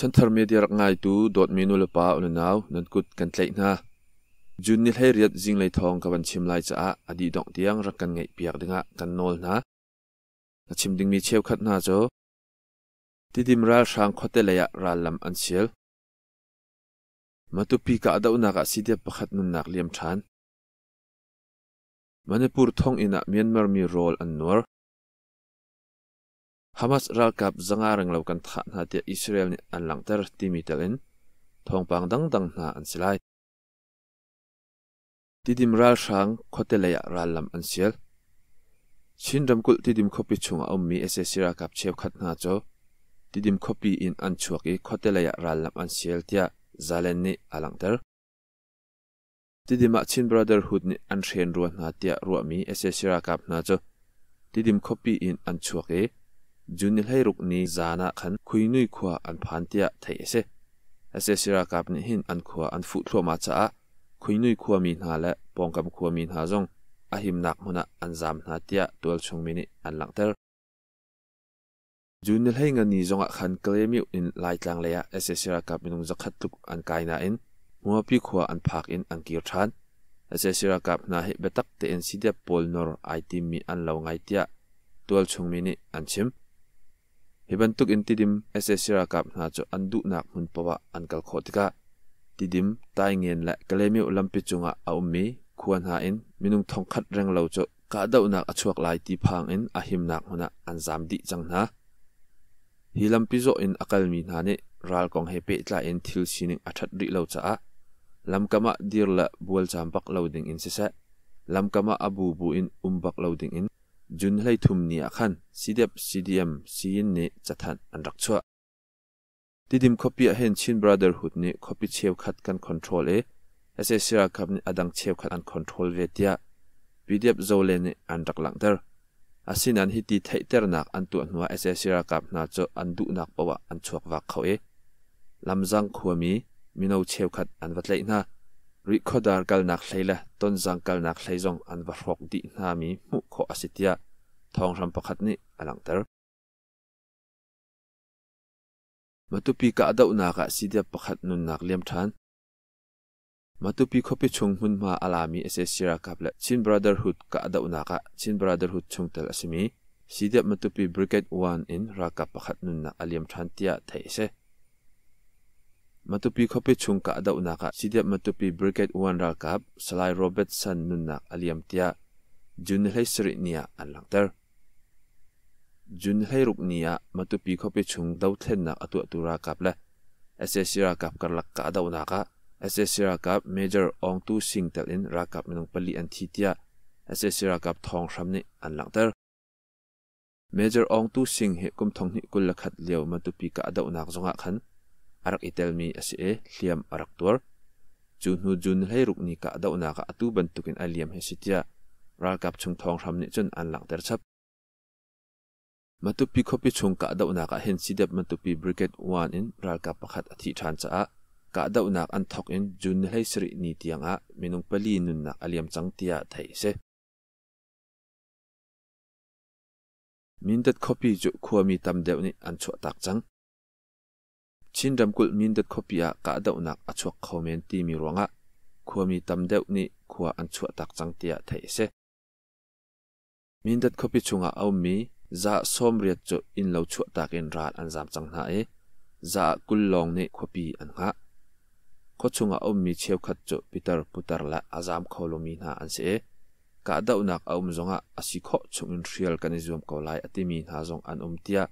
ฉันทรมีเดียรักง่ายตูดดมีนุลปาอุนนาวนันกุดกันเล็กนะจุนนิลให้เรียดจิงเลยทองกับวันชิมไลจ้าอดีดอกเดียงรักกันง่ายเปียกดึงะกันนอลนะชิมดึงมีเชวขัดนา้จที่ดิมรัลช่างขดเลยรัลลำอันเชลมาตุปีกะดาุณักสิเดียประคัดนุนักเลียมชันมันเปูร์ทองอินะเมียนมาร์มีโรลอันนัว Hamas ral kap zanga reng lo kan tha na te Israel ni an lang ter ti mi telin thong pang dang dang na an silai ti dim ral sang khote le ya ral lam an sial chin ram kul ti dim khopi chung a mi ese sira kap chep khat na cho ti dim khopi in an chuak e khote le ya ral lam an sial tia zalen ni alang ter ti dim a chin brotherhood ni an hren ruwa na tia ruwa mi ese sira kap na cho ti dim khopi in an chuak e จุนิลให้รุกนี้จานะขันคุยนุยขวาอันพันเตียไทยเสเสสิรากับนี่หินอันขวาอันฟุตัวมาจ้าคุยนุยขวามีนาและปองกำขวามีนาจงอาหิมนักมุนะอันจามนาเตียตัวชงมินิอันหลังเตอร์จุนิลให้เงันนี้จงขันเคลมิวอินไล์ลังเลยเสีสสิรากับนุงจะขัดตุกอันกายนาอินมัวพิขวาอันพักอินอันกิรชันเสีสสิรากับนาเฮเบตักเตนสิเดปอลนอร์ไอติมีอันเลวไงเตียตัวชงมินิอันชิมฮิบันตุกอินติดิมเอสเอชรักกับนาจอันดุนักมุนปวะอันกัลโคติกาติดิมตายเงินและกะเลมิอุลัมปิจงะอาอุมีควรหาอินมินุงทองคัดแรงเลาจกาดาอุนักอชวกลายตีพังอินอาหิมนักมุนะอันซามดิจังนะฮิลัมปิโจอินอักลมินานิรัลคงเฮเปตลาอินทิลชินิงอชัดริเลาจ้าลัมกามะดิรละบวลจัมปักเลาดิงอินเซเซลัมกามะอบูบูอินอุมบักเลาดิงอินจุนให้ทุมเนี่ยขันซีเดียบซีดีเอ็มซีนนี่จะทันอันรักชัวที่ดิมคอปีเห็นชินบราเดอร์ฮุดนี่คอปีเชฟขัดกันคอนโทรลเอเอสเอสราคับนี่อดังเชฟขัดอันคอนโทรลเวทียพีเดียบโซเลนี่อันรักหลังเดอร์อาศินันฮิตีไทเตอร์นักอันตัวหนัวเอสเอสราคับน่าจะอันดุนักเพราะว่าอันชวกวักเขาเอลำจังขวมีมินเอาเชฟขัดอันวัดเลยน่ะรคอดา์กันนักเลยละต้นสังกันนักเลยจงอันวัดหกดีนามีมุขอสิทธิยาทองรำประคัดนี้อลังเตอร์มาตุปีกะดาหนักสิทธิยาประคัดนุนนักเลี้ยมทานมาตุปีขบิชงหุ่นมาอลามีเอเซซิรากับละชินบรอดเดอร์ฮุดกะดาหนักชินบรดเดอร์ฮุดชงเตลสมีสิทธิยามาตุปีบริเกตวันอินรักกับประคัดนุนนักเลี้ยมทานี่ีาเทเซมาตุปีขบิชุงกอดาอุนักะสิเดียมาตุปีบริกเกตอวันรักกับสไลโรเบตสันนุนักอาลียมเตียจุนเฮสริเนียอันลังเตอร์จุนเฮรุกเนียมาตุปีขบิชุงดาวเทนนักอตุอตุรักกับและเอสเอสรักกับกันลักกะดาอุนักะเอสเอสรักกับเมเจอร์องตูซิงเตลินรักกับมินงปลีอันทีเตียเอสเอสรักกับทองชรัมนี่อันลังเตอร์เมเจอร์องตูซิงเหตุกุมทองนิกุลักขัดเลียวมาตุปีกอดาอุนักจงอักขัน arak itelmi asi e liam arak tuar chun hu jun hei ruk ni ka dau na ka atu ban tukin aliam he sitia ral kap chung thong ram ni chun an lak ter chap matupi khopi chung ka dau na ka hen sidep matupi brigade 1 in ral kap pakhat athi than cha a ka dau nak an thok in jun hei sri ni tiang a minung pali nun nak aliam chang tia thai se min dat khopi ju khuami tam deuh ni an chu tak chang ชินดำกุลมินเด็ดขบียกะเดานักอชวกคอมเมนตีมีรวงะขวมีตำเดานี่ขวอันชวตักจังเตียไทยเสมินเด็ดขบีชงะเอามีจะสมเรียดจอินเลาชวตักอินราอันจำจังหาเอจะกุลลองนี่ขปีอันหะขชงะเอามีเชียวขัดจปิตรปุตรละอาจามขลมีนาอันเสกะเดานักเอามจงะอาศิขชงอินเรียลกันนิยมกอลายอติมีนาจงอันอมเตีย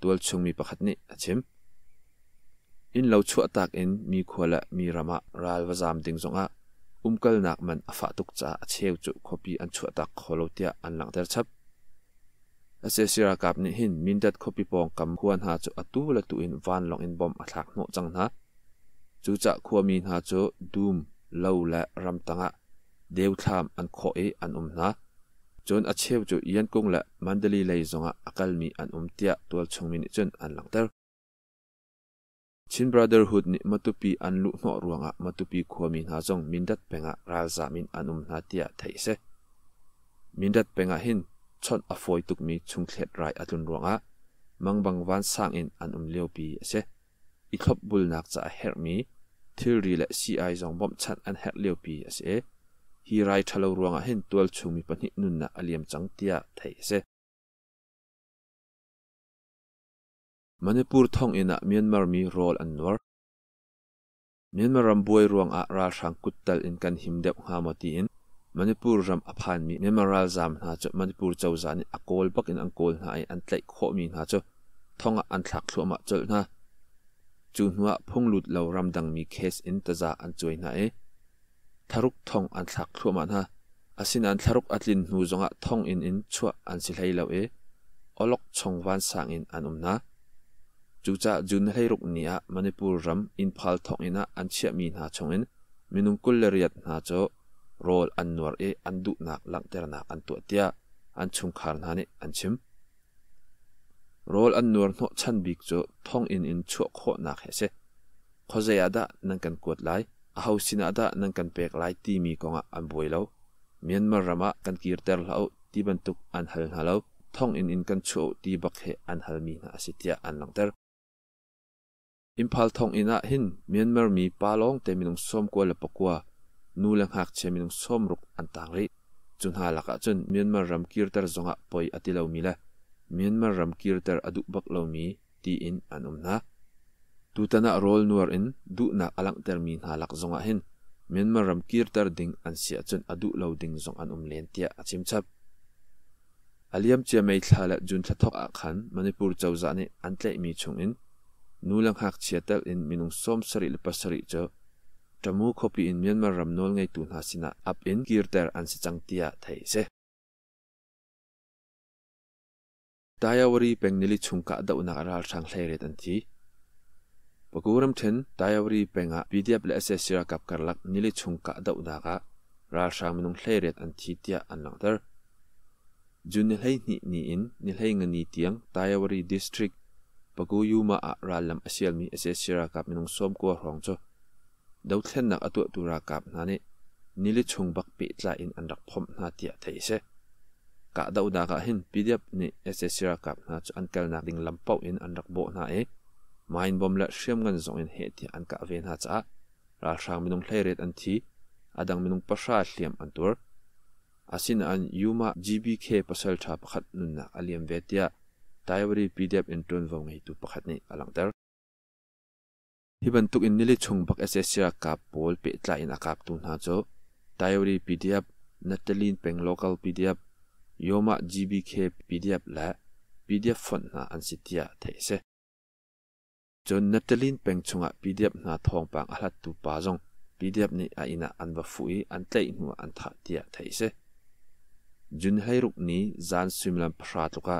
ตัวชงมีประคัดนี่อชิมอินเราชั่วตากอินมีขวละมีรามะรายวาจามดิงสงะอุ้มกัลนักมันอฟาตุกจ้าเชี่ยวจุขบีอันชั่วตากขอลุตียอันหลังเดือดชับเสียสิรากับนี่หินมินดัดขบีปองกำควนหาจุอัตุละตุอินวานหลงอินบอมอัลักโนจังนะจุจะขวมีหาจุดูมเลาและรำตังะเดวทามอันขวเออันอุ้มนะจนอาเชี่ยวจุยันกงละมันเดลีเลยสงะอักลมีอันอุ้มตียตัวชงมินจุนอันหลังเดือชินบรอดเดอร์ฮุดนี่มาตุปีอันลุหนอรวงะมาตุปีขวามินหาจงมินดัดเป็งะราซามินอันอุมนาเตียไทยเซมินดัดเป็งะหินชนอฟอยตุกมีชุงเคล็ดไรอัตุนรวงะมังบังวันสังอินอันอุมเลียวปีเซอีทบบุลนักจะเฮร์มีทิลรีและซีไอจงบอมชันอันเฮร์เลียวปีเซฮีไรทะเลรวงะหินตัวชุงมีปนิหนุนนะอเลียมจังเตียไทยเซ Manipur thong ina Myanmar mi rol an nuar. Myanmar ram buai ruang a ral sang kuttal in kan himdep nga mati in. Manipur ram aphan mi Myanmar ral zam na cho Manipur chau zani akol bak in angkol na ai an tlai kho mi na cho. Thong a an thak thua ma chol na. Chu nua phong lut lau ram dang mi kes in taza an choi na e. Tharuk thong an thak thua ma na. Asin an tharuk atlin nu zonga thong in in chua an silhai lau e. Olok chong van sang in an um na. chucha jun hleiruk nia manipur ram in phal thong ina an chia mi na chongin minung kulle riat na cho rol an nuar e an du nak lak ter na an tu tia an chung khar na ni an chim rol an nuar no chan bik cho thong in in chu kho na khe se khozeya da nang kan kuat lai ahau sina da nang kan pek lai ti mi konga an boi lo Myanmar rama kan kir ter lau ti bantuk an hal na lo thong in in kan chu ti bak he an hal mi na asitia an lang ter อิมพัลทองอินะหินเมียนมาร์มีปาลองเตมินงส้มกัวละปกัวนูลังหักเชมินงส้มรุกอันต่างริจุนฮาลักจนเมียนมารำกีร์ตร์จงะปอยอติเลวมีละเมียนมารำกีร์ตร์อดุบักเลวมีตีอินอันอมนะตูตนะรอลนัวอินดูนักอลังเตอร์มีนฮาลักจงะหินเมียนมารำกีร์ตร์ดิงอันเสียจนอดุเลวดิงจงอันอมเลนเตียอาชิมชับอาลียมเจียไม่ทาละจุนทะทอกอักขันมันปูเจ้าจานิอันเตมีชงอิน nulang hak chetel in minung som sari le pasari cho tamu copy in myanmar ram nol ngai tu na sina in gear der an si chang tia thai se dayawari pengnili chungka da una ara thang hlei re tan thi pagoram then dayawari penga pdf le ss sira kap kar lak nili chungka da una ga ra sha minung hlei re an thi tia an lang hlei ni ni in ni hlei tiang dayawari district pakuyu ma a ra lam asial mi ase sira kap minung som ko rong cho dau thlen nak atu tu ra kap na ni nili chung bak pi tla in an rak phom na tia thei se ka dau da ka hin pdf ni ase sira kap na chu an kal nak ding lam pau in an rak bo na e main bom la shem gan zong in he ti an ka ve na cha ra sang minung thleret an thi adang minung pasha hliam an tur asin an yuma gbk pasal tha pakhat nun na aliam vetia taiwari pdf in tun vong hi tu pakhat ni alang ter hi ban tuk in nili chung bak ssia ka pol pe tla in akap tu na cho taiwari pdf natalin peng local pdf yoma gbk pdf la pdf font na an sitia theise chon natalin peng chunga pdf na thong pang a hlat tu pa jong pdf ni a ina an ba fui an tlei nu an tha tia theise jun hairuk ni zan swimlam phra tuka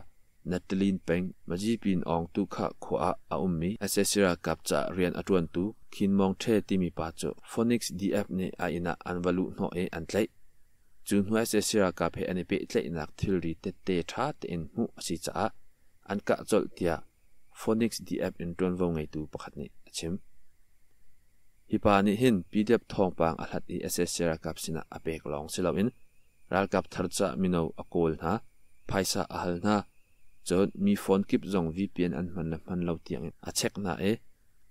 นัตลินเป็งมาจีปินองตุขะขวาอาอุมมีเอเซซิรากับจะเรียนอตวนตุคินมองเทติมีปาจฟอนิกส์ดีเอฟเนอาอินาอันวัลุโนเออันเลจุนหัวเอเซซิรากับเฮอันเปเลนักทิลรีเตเตชาเตนมุสิจ้าอันกะจลเตียฟอนิกส์ดีเอฟอินตวนวงไงตูปะขัดนี่ชิมฮิปานิหินปีเดบทองปางอัลฮัดอีเอเซซิรากับสินะอเปกลองสิลาวินรัลกับทารจจามิโนอโกลนะไพซาอัลนาจนมีฟอนกิบจงวีเปียนอันมันมันเลาเตียงอาเช็คนาเอ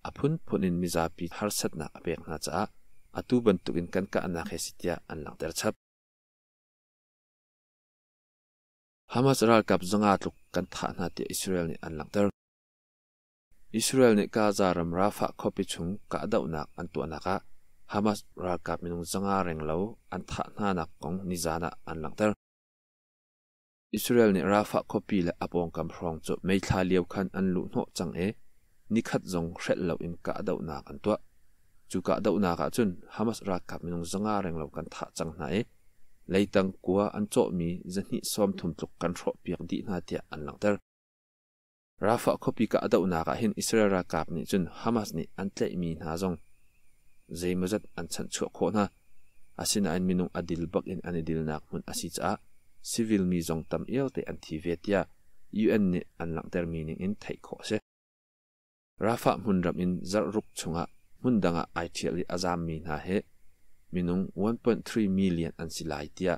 อพุนพุนินมิซาปีฮาร์สัตนาเปียกนาจ้าอาตูบันตุกินกันกะอนาเฮสิตยาอันหลังเตอร์ชับฮามาสรัลกับจงอาตุกกันท่านาเตียอิสราเอลนี่อันหลังเตอร์อิสราเอลนี่กาซารมราฟะคบิชุงกะดาวนักอันตัวนักะฮามาสรัลกับมินุงจงอาเร่งเลาอันท่านานักของนิจานะอันหลังเตอร์อิสราเอลเนี่ยราฟาคบีและอปองกำพรองจบไม่ทาเลียวคันอันลุโนจังเอนิคัดจงเช็ดเหล่าอินกะเดาหนากันตัวจูกะเดาหนากนจุนฮามาสรักกับมิ่งจงอาเร่งเหล่ากันทกจังไหนเล่ตังกัวอันโจมีจะนิซ้อมถุมตกกันโรเปียกดีนาเตียอันหลังเตอร์ราฟาคบีกะเดาหนากนเห็นอิสราเอลรักกับนี่จุนฮามาสนี่อันเตมีนาจงเจมจัดอันฉันชั่วโคนะอาศยนอันมิ่งอดีลบักอินอันอดีลนักมุนอาศิจ้า civil mi zong tam el te an thi ve tia un ne an lang ter meaning in thai kho se rafa mun ram in zar ruk chunga mun danga itl azam mi na he minung 1.3 million an silai tia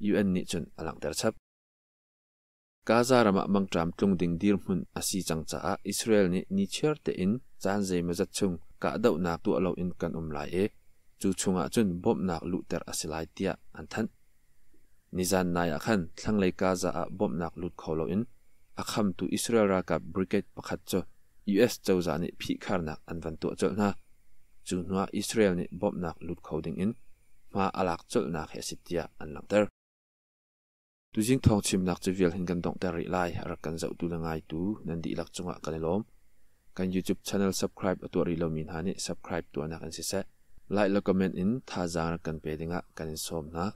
un ni chun alang ter chap gaza rama mang tram tlung ding dir mun asi chang cha israel ni ni cher te in chan zai ma zat chung ka dau nak tu alo in kan um lai e chu chunga chun bom nak lu ter asilai tia an than นิจันนายขันทั้งเลยกาจาบอมนักลุดเขาลอินอาคัมตูอิสราเอลกับบริเกตประคัตจยูเอสเจ้าจานิพิคารนักอันวันตัวเจ้นะจูนัวอิสราเอลนี่บอมนักลุดเขาดิ่งอินมาอลักเจ้นักเฮสิตยาอันลังเตอร์ตุจิงทองชิมนักจะวิลหินกันดองเตอริไลรักกันจะตูลงไงตูนันดีลักจงะกันลมกันยูทูบชานัลสับสคริปตัวรีลมินฮานิสับสคริปตัวนักอันสิเซไลค์และคอมเมนต์อินท่าจางรักกันเปดิงะกันอินสมนะ